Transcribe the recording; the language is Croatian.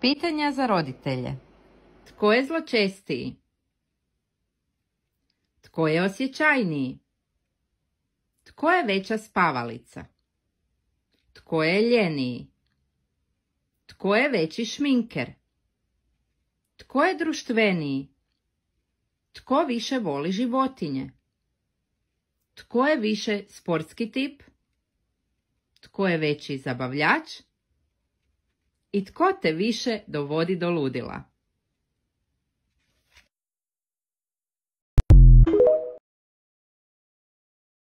Pitanja za roditelje. Tko je zločestiji? Tko je osjećajniji? Tko je veća spavalica? Tko je ljeniji? Tko je veći šminker? Tko je društveniji? Tko više voli životinje? Tko je više sportski tip? Tko je veći zabavljač? I tko te više dovodi do ludila?